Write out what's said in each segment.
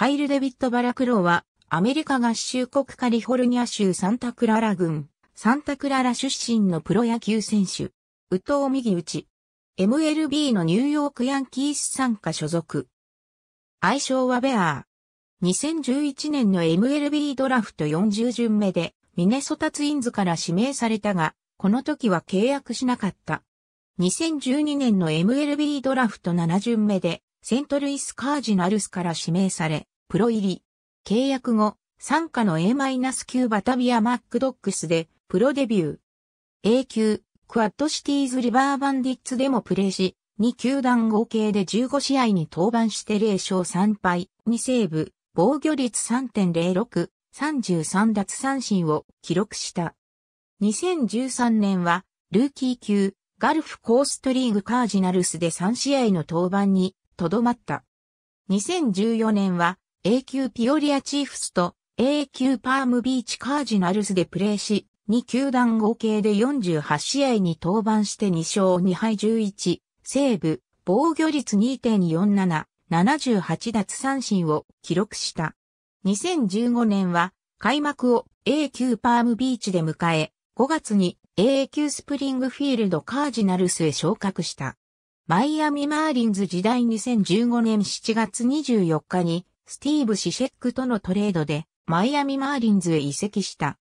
カイル・デビット・バラクローは、アメリカ合衆国カリフォルニア州サンタクララ郡、サンタクララ出身のプロ野球選手、宇藤右打ち、MLB のニューヨークヤンキース参加所属。愛称はベアー。2011年の MLB ドラフト40巡目で、ミネソタツインズから指名されたが、この時は契約しなかった。2012年の MLB ドラフト7巡目で、セントルイスカージナルスから指名され、プロ入り。契約後、参加の A-9 バタビアマックドックスでプロデビュー。A 級、クアッドシティーズリバーバンディッツでもプレーし、2球団合計で15試合に登板して0勝3敗、2セーブ、防御率3.06、33奪三振を記録した。2013年は、ルーキー級、ガルフコーストリーグカージナルスで3試合の登板に、とどまった。2014年は、A 級ピオリアチーフスと A 級パームビーチカージナルスでプレーし、2球団合計で48試合に登板して2勝2敗11、セーブ、防御率2.47、78奪三振を記録した。2015年は開幕を A 級パームビーチで迎え、5月に A 級スプリングフィールドカージナルスへ昇格した。マイアミマーリンズ時代2015年7月24日にスティーブ・シシェックとのトレードで、マイアミ・マーリンズへ移籍した。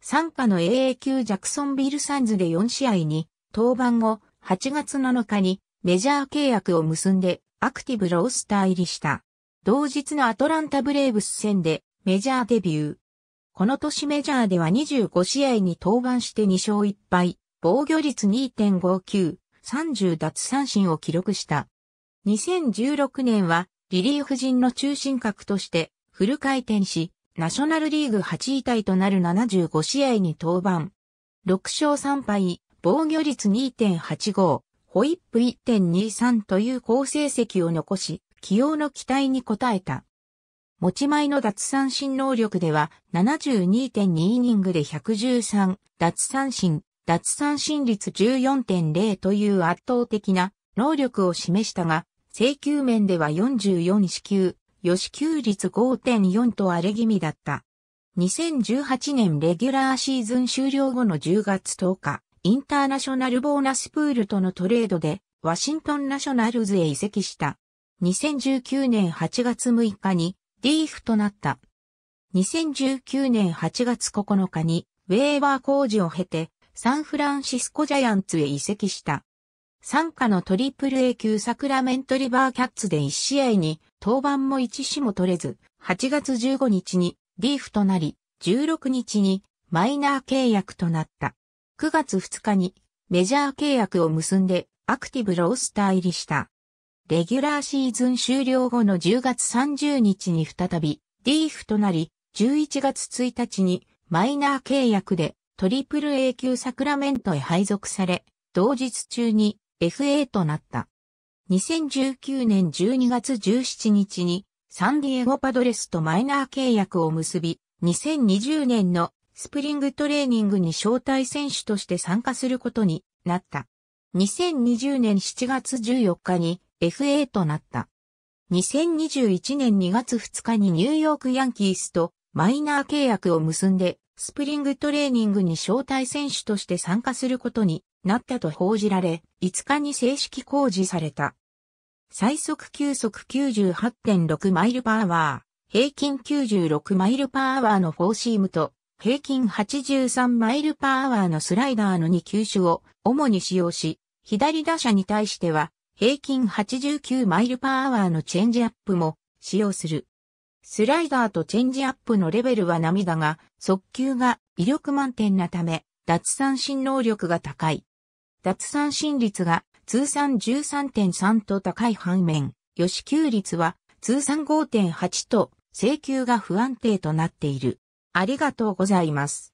参加の AA 級ジャクソンビル・サンズで4試合に、登板後、8月7日にメジャー契約を結んで、アクティブロースター入りした。同日のアトランタ・ブレーブス戦で、メジャーデビュー。この年メジャーでは25試合に登板して2勝1敗、防御率2.59、30奪三振を記録した。2016年はリリーフ陣の中心格としてフル回転し、ナショナルリーグ8位タイとなる75試合に登板。6勝3敗、防御率2.85、ホイップ1.23という好成績を残し、起用の期待に応えた。持ち前の奪三振能力では72.2イニングで113、奪三振、奪三振率14.0という圧倒的な能力を示したが、請求面では44支給、予支給率5.4と荒れ気味だった。2018年レギュラーシーズン終了後の10月10日、インターナショナルボーナスプールとのトレードで、ワシントンナショナルズへ移籍した。2019年8月6日に、ディーフとなった。2019年8月9日に、ウェーバー工事を経て、サンフランシスコジャイアンツへ移籍した。参加のトリプル A 級サクラメントリバーキャッツで1試合に登板も1試も取れず、8月15日にリーフとなり、16日にマイナー契約となった。9月2日にメジャー契約を結んでアクティブロースター入りした。レギュラーシーズン終了後の10月30日に再びリーフとなり、11月1日にマイナー契約でトリプル A 級サクラメントへ配属され、同日中に FA となった。2019年12月17日にサンディエゴパドレスとマイナー契約を結び、2020年のスプリングトレーニングに招待選手として参加することになった。2020年7月14日に FA となった。2021年2月2日にニューヨークヤンキースとマイナー契約を結んで、スプリングトレーニングに招待選手として参加することになったと報じられ、5日に正式公示された。最速球速98.6マイルパーワー、平均96マイルパーワーのフォーシームと、平均83マイルパーワーのスライダーの2球種を主に使用し、左打者に対しては、平均89マイルパーワーのチェンジアップも使用する。スライダーとチェンジアップのレベルは涙だが、速球が威力満点なため、脱三振能力が高い。奪三振率が通算13.3と高い反面、吉球率は通算5.8と請求が不安定となっている。ありがとうございます。